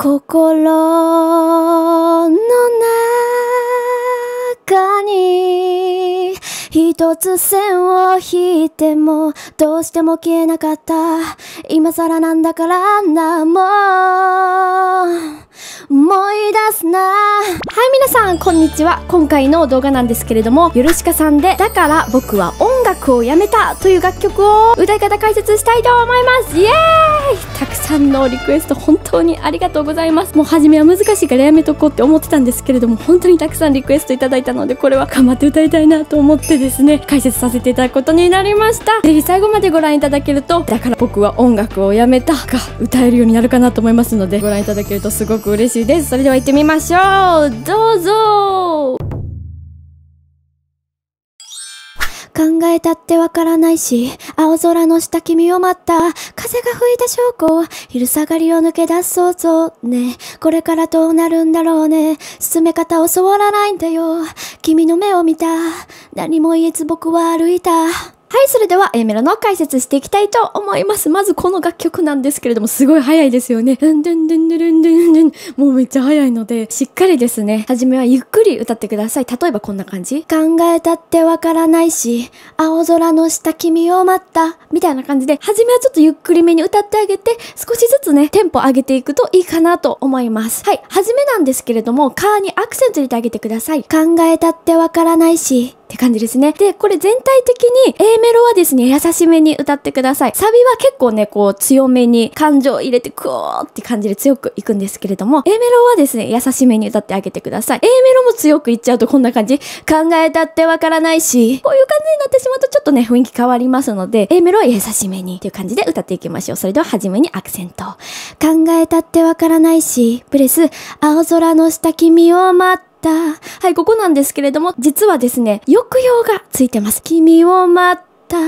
心の中に一つ線を引いてもどうしても消えなかった今更なんだからなもう思い出すなはい皆さんこんにちは今回の動画なんですけれどもヨルシカさんでだから僕は音楽をやめたという楽曲を歌い方解説したいと思いますイエーイたくさんのリクエスト本当にありがとうございますもう初めは難しいからやめとこうって思ってたんですけれども本当にたくさんリクエストいただいたのでこれは頑張って歌いたいなと思ってですね解説させていただくことになりましたぜひ最後までご覧いただけるとだから僕は音楽をやめたが歌えるようになるかなと思いますのでご覧いただけるとすごく嬉しいですそれでは行ってみましょうどうぞ考えたってわからないし、青空の下君を待った。風が吹いた証拠、昼下がりを抜け出す想像。ねこれからどうなるんだろうね。進め方教わらないんだよ。君の目を見た。何も言えず僕は歩いた。はい、それでは A メロの解説していきたいと思います。まずこの楽曲なんですけれども、すごい早いですよね。ドンドンドンドンドンドン。もうめっちゃ早いので、しっかりですね、はじめはゆっくり歌ってください。例えばこんな感じ。考えたってわからないし、青空の下君を待った、みたいな感じで、はじめはちょっとゆっくりめに歌ってあげて、少しずつね、テンポ上げていくといいかなと思います。はい、はじめなんですけれども、カーにアクセント入れてあげてください。考えたってわからないし、って感じですね。で、これ全体的に A メロはですね、優しめに歌ってください。サビは結構ね、こう強めに感情を入れてクオーって感じで強くいくんですけれども、A メロはですね、優しめに歌ってあげてください。A メロも強くいっちゃうとこんな感じ。考えたってわからないし、こういう感じになってしまうとちょっとね、雰囲気変わりますので、A メロは優しめにっていう感じで歌っていきましょう。それでは初めにアクセント。考えたってわからないし、プレス、青空の下君を待って。はい、ここなんですけれども、実はですね、抑揚がついてます。君を待った、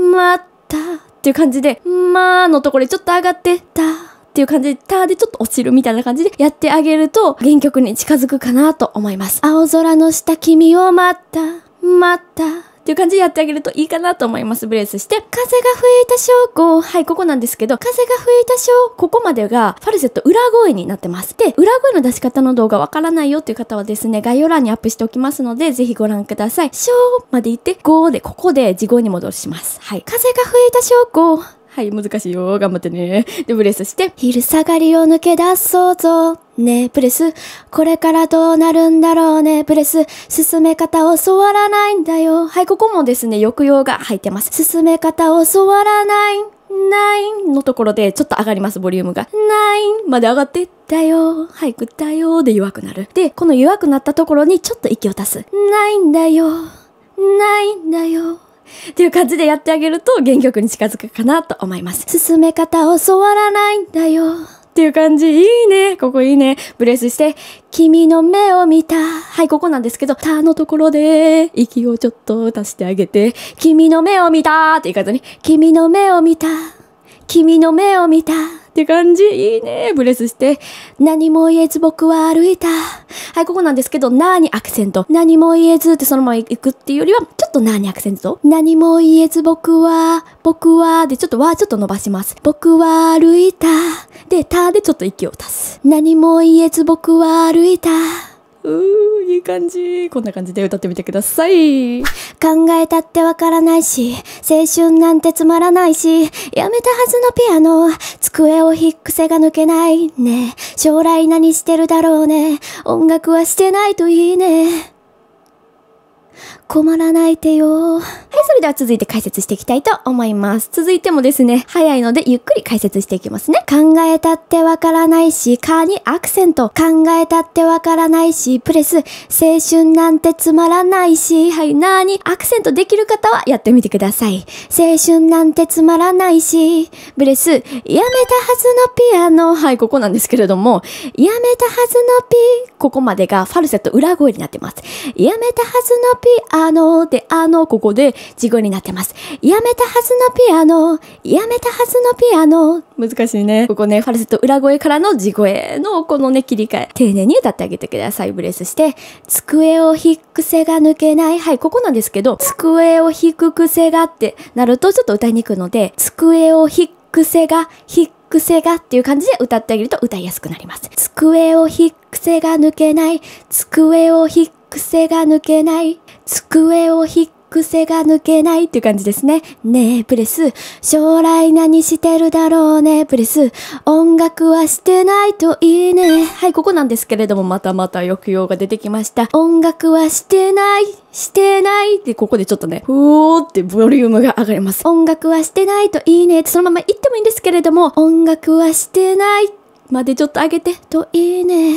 待った、っていう感じで、まあのところでちょっと上がってた、っていう感じで、たでちょっと落ちるみたいな感じでやってあげると原曲に近づくかなと思います。青空の下君を待った、待った、っていう感じでやってあげるといいかなと思います。ブレースして、風が吹いた証拠。はい、ここなんですけど、風が吹いた証拠。ここまでがファルセット裏声になってます。で、裏声の出し方の動画わからないよっていう方はですね、概要欄にアップしておきますので、ぜひご覧ください。章まで行って、5で、ここで字号に戻します。はい。風が吹いた証拠。はい、難しいよ。頑張ってね。で、ブレスして。昼下がりを抜け出そうぞ。ねプレス。これからどうなるんだろうねプレス。進め方を教わらないんだよ。はい、ここもですね、抑揚が入ってます。進め方を教わらない。ないのところでちょっと上がります、ボリュームが。ないまで上がってだよ、は食ったよで弱くなる。で、この弱くなったところにちょっと息を足す。ないんだよ、ないんだよ。っていう感じでやってあげると原曲に近づくかなと思います。進め方教わらないんだよ。っていう感じ。いいね。ここいいね。ブレスして、君の目を見た。はい、ここなんですけど、たのところで、息をちょっと足してあげて、君の目を見たっていう感じに、君の目を見た。君の目を見た。って感じ。いいね。ブレスして。何も言えず僕は歩いた。はい、ここなんですけど、なーにアクセント。何も言えずってそのまま行くっていうよりは、ちょっとなーにアクセント。何も言えず僕は、僕は、で、ちょっとわちょっと伸ばします。僕は歩いた。で、たーでちょっと息を足す。何も言えず僕は歩いた。うー、いい感じ。こんな感じで歌ってみてください。考えたってわからないし、青春なんてつまらないし、やめたはずのピアノ、机を引く癖が抜けないね。将来何してるだろうね。音楽はしてないといいね。困らないでよ。はい、それでは続いて解説していきたいと思います。続いてもですね、早いのでゆっくり解説していきますね。考えたってわからないし、かにアクセント。考えたってわからないし、プレス、青春なんてつまらないし、はい、なーに、アクセントできる方はやってみてください。青春なんてつまらないし、ブレス、やめたはずのピアノ。はい、ここなんですけれども、やめたはずのピ、ここまでがファルセット裏声になってます。やめたはずのピアノあのであの、ここで事声になってます。やめたはずのピアノ、やめたはずのピアノ。難しいね。ここね、ファルセット裏声からの地声のこのね、切り替え。丁寧に歌ってあげてください。ブレスして。机を引く癖が抜けない。はい、ここなんですけど、机を引く癖がってなるとちょっと歌いにくいので、机を引く癖が、引く癖がっていう感じで歌ってあげると歌いやすくなります。机を引く癖が抜けない。机を引く癖が抜けない。机を引っ癖が抜けないっていう感じですね。ねえ、プレス。将来何してるだろうね、プレス。音楽はしてないといいね。はい、ここなんですけれども、またまた抑揚が出てきました。音楽はしてない、してないって、ここでちょっとね、ふーってボリュームが上がります。音楽はしてないといいねって、そのまま言ってもいいんですけれども、音楽はしてないっまでちょっと上げてといいねっ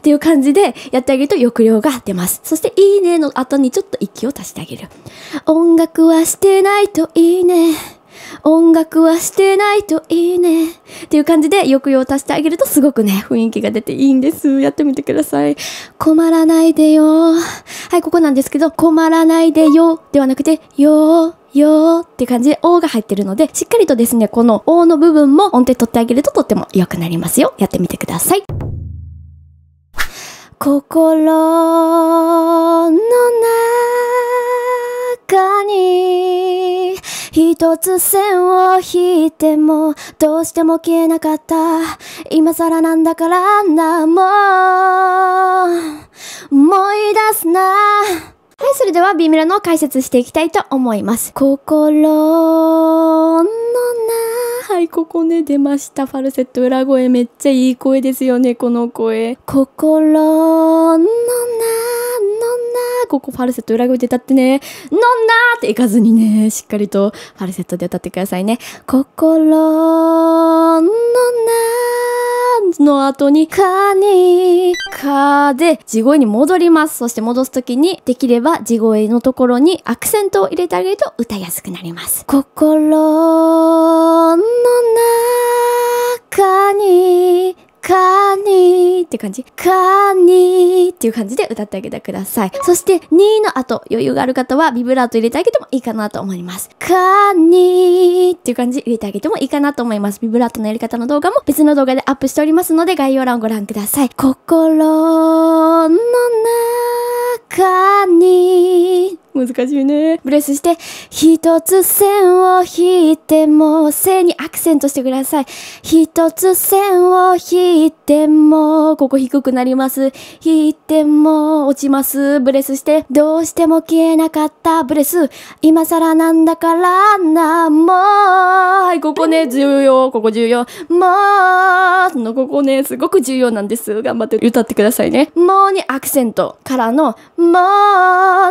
ていう感じでやってあげると抑揚が出ます。そしていいねの後にちょっと息を足してあげる。音楽はしてないといいね。音楽はしてないといいね。っていう感じで抑揚を足してあげるとすごくね、雰囲気が出ていいんです。やってみてください。困らないでよ。はい、ここなんですけど、困らないでよ。ではなくて、よよーって感じで、おーが入ってるので、しっかりとですね、このおーの部分も音程取ってあげるととっても良くなりますよ。やってみてください。心の中に一つ線を引いてもどうしても消えなかった今更なんだからなもう思い出すなはい、それでは B ムラの解説していきたいと思います。心のな、はい、ここね、出ました。ファルセット裏声、めっちゃいい声ですよね、この声。心のな、のな、ここファルセット裏声で歌ってね、のんなーっていかずにね、しっかりとファルセットで歌ってくださいね。心のなの後に、かに、かで、地声に戻ります。そして戻すときに、できれば地声のところにアクセントを入れてあげると歌いやすくなります。心の中に、カニーって感じ。カニーっていう感じで歌ってあげてください。そして、ニーの後、余裕がある方はビブラート入れてあげてもいいかなと思います。カニーっていう感じ入れてあげてもいいかなと思います。ビブラートのやり方の動画も別の動画でアップしておりますので、概要欄をご覧ください。心の難しいね。ブレスして、一つ線を引いても、線にアクセントしてください。一つ線を引いても、ここ低くなります。引いても、落ちます。ブレスして、どうしても消えなかった。ブレス、今更なんだからな、もう。はい、ここね、重要。ここ重要。もう、のここね、すごく重要なんです。頑張って歌ってくださいね。もうにアクセントからの、も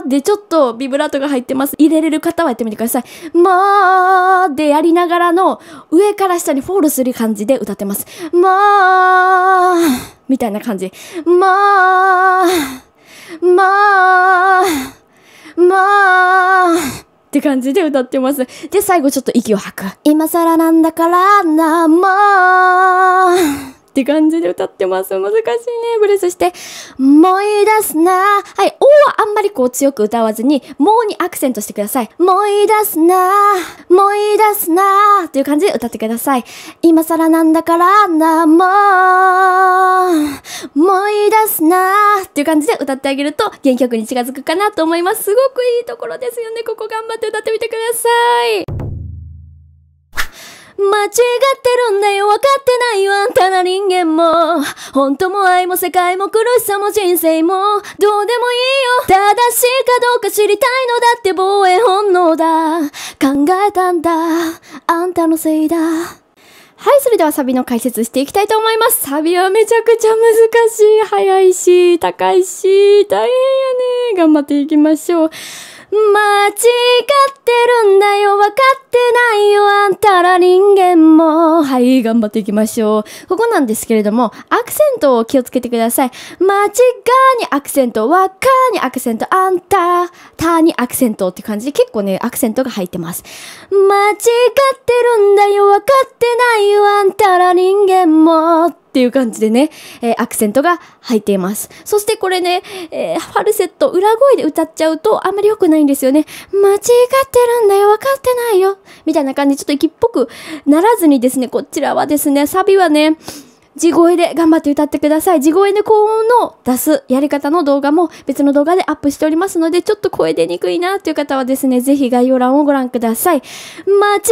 うで、ちょっと、ビブラートが入ってます。入れれる方はやってみてください。まーでやりながらの、上から下にフォールする感じで歌ってます。まーみたいな感じ。まーまーまーって感じで歌ってます。で、最後ちょっと息を吐く。今更なんだからな、まーって感じで歌ってます。難しいね。ブレスして、思い出すな。はい。おはあんまりこう強く歌わずに、もうにアクセントしてください。思い出すな。思い出すな。という感じで歌ってください。今更なんだからな、もう。思い出すな。っていう感じで歌ってあげると、原曲に近づくかなと思います。すごくいいところですよね。ここ頑張って歌ってみてください。間違ってるんだよ分かってないよあんたな人間も本当も愛も世界も苦しさも人生もどうでもいいよ正しいかどうか知りたいのだって防衛本能だ考えたんだあんたのせいだはい、それではサビの解説していきたいと思います。サビはめちゃくちゃ難しい、早いし、高いし、大変やね。頑張っていきましょう。間違ってるんだよ、分かってないよ、あんたら人間も。はい、頑張っていきましょう。ここなんですけれども、アクセントを気をつけてください。間違にアクセント、わかにアクセント、あんた、たにアクセントって感じで結構ね、アクセントが入ってます。間違ってるんだよ、分かってないよ、あんたら人間も。っていう感じでね、えー、アクセントが入っています。そしてこれね、えー、ファルセット、裏声で歌っちゃうとあんまり良くないんですよね。間違ってるんだよ、分かってないよ。みたいな感じでちょっと息っぽくならずにですね、こちらはですね、サビはね、地声で頑張って歌ってください。地声で高音の出すやり方の動画も別の動画でアップしておりますので、ちょっと声出にくいなっていう方はですね、ぜひ概要欄をご覧ください。間違って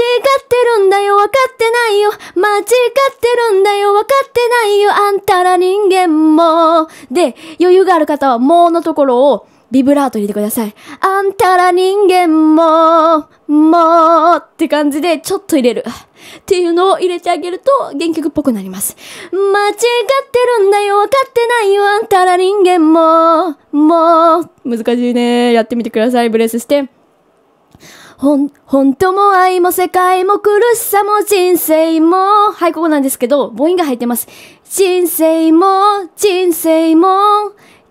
るんだよ、わかってないよ。間違ってるんだよ、わかってないよ。あんたら人間も。で、余裕がある方はもうのところを、ビブラート入れてください。あんたら人間も、もって感じでちょっと入れる。っていうのを入れてあげると原曲っぽくなります。間違ってるんだよ、分かってないよ、あんたら人間も、もう、難しいね。やってみてください。ブレスして。ほん、本当も愛も世界も苦しさも人生も、はい、ここなんですけど、母音が入ってます。人生も、人生も、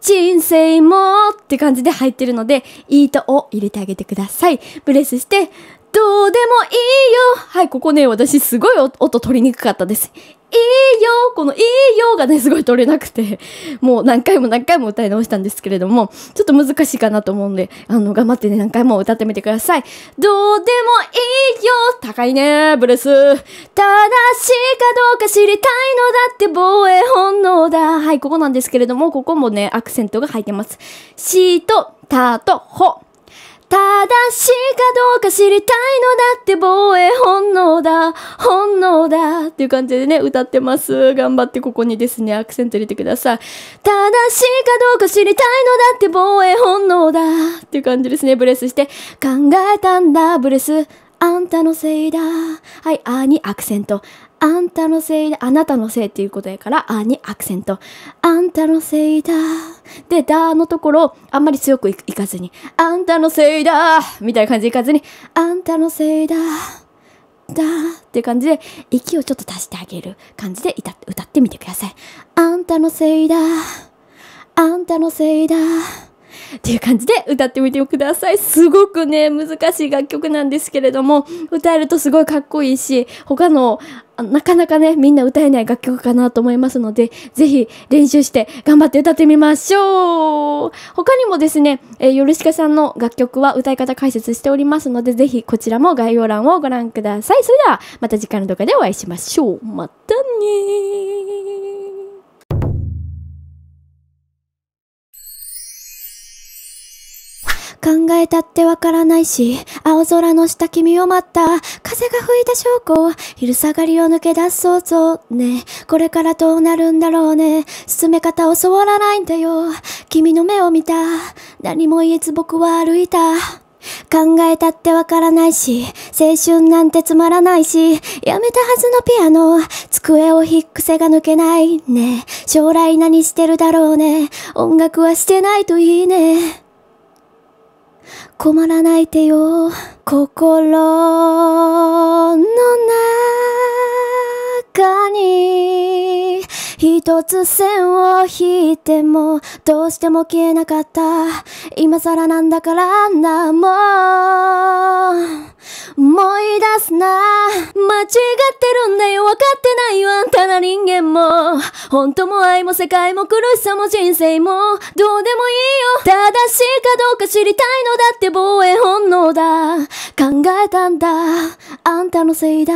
人生もって感じで入ってるので、いいとを入れてあげてください。ブレスして、どうでもいいよはい、ここね、私すごい音取りにくかったです。いいよこのいいよがね、すごい取れなくて、もう何回も何回も歌い直したんですけれども、ちょっと難しいかなと思うんで、あの、頑張ってね、何回も歌ってみてください。どうでもいいよ高いね、ブレス。正しいかどうか知りたいのだって防衛本能だ。はい、ここなんですけれども、ここもね、アクセントが入ってます。しと、たと、ほ。正しいかどうか知りたいのだって防衛本能だ本能だっていう感じでね歌ってます頑張ってここにですねアクセント入れてください正しいかどうか知りたいのだって防衛本能だっていう感じですねブレスして考えたんだブレスあんたのせいだはい、あにアクセント。あんたのせいだ、あなたのせいっていうことやから、あにアクセント。あんたのせいだ。で、だのところ、あんまり強くいかずに、あんたのせいだみたいな感じでいかずに、あんたのせいだ。だって感じで、息をちょっと足してあげる感じで歌ってみてください。あんたのせいだ。あんたのせいだ。っていう感じで歌ってみてください。すごくね、難しい楽曲なんですけれども、歌えるとすごいかっこいいし、他のなかなかね、みんな歌えない楽曲かなと思いますので、ぜひ練習して頑張って歌ってみましょう他にもですね、えー、よろしかさんの楽曲は歌い方解説しておりますので、ぜひこちらも概要欄をご覧ください。それでは、また次回の動画でお会いしましょう。またね考えたってわからないし、青空の下君を待った。風が吹いた証拠、昼下がりを抜け出す想像。ねこれからどうなるんだろうね。進め方教わらないんだよ。君の目を見た。何も言えず僕は歩いた。考えたってわからないし、青春なんてつまらないし、やめたはずのピアノ、机を引く癖が抜けないね。将来何してるだろうね。音楽はしてないといいね。困らないでよ心の突然を引いてもどうしても消えなかった今更なんだからなもう思い出すな間違ってるんだよ分かってないよあんたな人間も本当も愛も世界も苦しさも人生もどうでもいいよ正しいかどうか知りたいのだって防衛本能だ考えたんだあんたのせいだ